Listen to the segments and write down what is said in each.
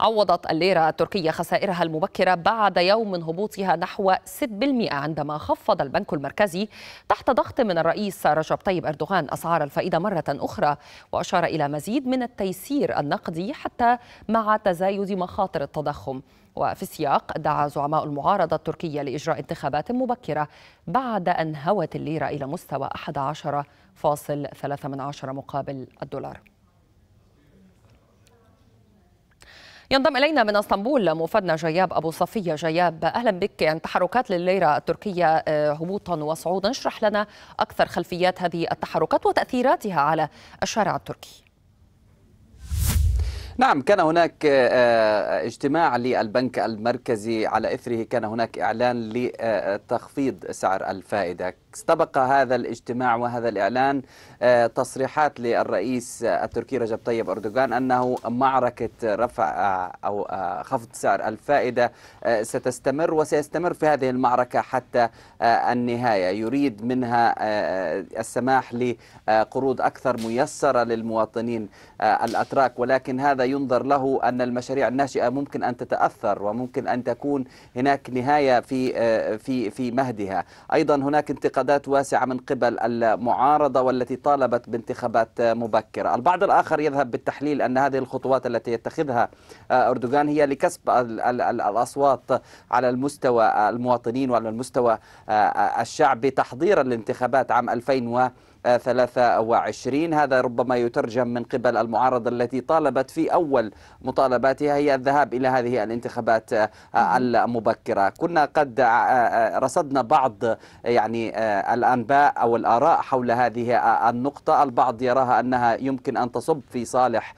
عوضت الليرة التركية خسائرها المبكرة بعد يوم من هبوطها نحو 6% عندما خفض البنك المركزي تحت ضغط من الرئيس رجب طيب أردوغان أسعار الفائدة مرة أخرى وأشار إلى مزيد من التيسير النقدي حتى مع تزايد مخاطر التضخم وفي السياق دعا زعماء المعارضة التركية لإجراء انتخابات مبكرة بعد أن هوت الليرة إلى مستوى 11.3 مقابل الدولار ينضم الينا من اسطنبول مفادنا جياب ابو صفيه جياب اهلا بك يعني تحركات لليره التركيه آه، هبوطا وصعودا اشرح لنا اكثر خلفيات هذه التحركات وتاثيراتها على الشارع التركي نعم كان هناك آه، آه، اجتماع للبنك المركزي على إثره كان هناك إعلان لتخفيض سعر الفائدة استبق هذا الاجتماع وهذا الإعلان آه، تصريحات للرئيس التركي رجب طيب أردوغان أنه معركة رفع أو خفض سعر الفائدة ستستمر وسيستمر في هذه المعركة حتى النهاية يريد منها السماح لقروض أكثر ميسرة للمواطنين الأتراك ولكن هذا ينظر له أن المشاريع الناشئة ممكن أن تتأثر وممكن أن تكون هناك نهاية في آه، في في مهدها أيضا هناك انتقادات واسعة من قبل المعارضة والتي طالبت بانتخابات مبكرة البعض الآخر يذهب بالتحليل أن هذه الخطوات التي يتخذها آه، أردوغان هي لكسب الأصوات على المستوى المواطنين وعلى المستوى آه، الشعبي تحضيرا لانتخابات عام 2000 23 آه، هذا ربما يترجم من قبل المعارضة التي طالبت في أول مطالباتها هي الذهاب إلى هذه الانتخابات آه، المبكرة كنا قد آه، رصدنا بعض يعني الأنباء أو الآراء حول هذه النقطة البعض يراها أنها يمكن أن تصب في صالح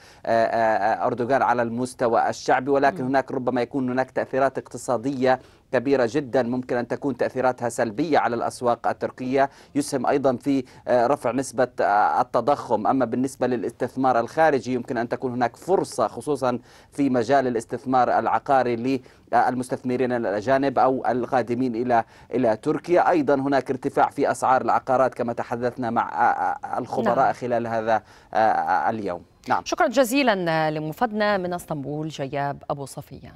أردوغان على المستوى الشعبي ولكن هناك ربما يكون هناك تأثيرات اقتصادية كبيرة جدا ممكن أن تكون تأثيراتها سلبية على الأسواق التركية يسهم أيضا في آه، رفع نسبة آه، التضخم أما بالنسبة للاستثمار الخارجي يمكن أن تكون هناك فرصة خصوصا في مجال الاستثمار العقاري للمستثمرين الأجانب أو القادمين إلى إلى تركيا أيضا هناك ارتفاع في أسعار العقارات كما تحدثنا مع آه، الخبراء نعم. خلال هذا اليوم نعم. شكرا جزيلا لمفدنا من اسطنبول جياب أبو صفية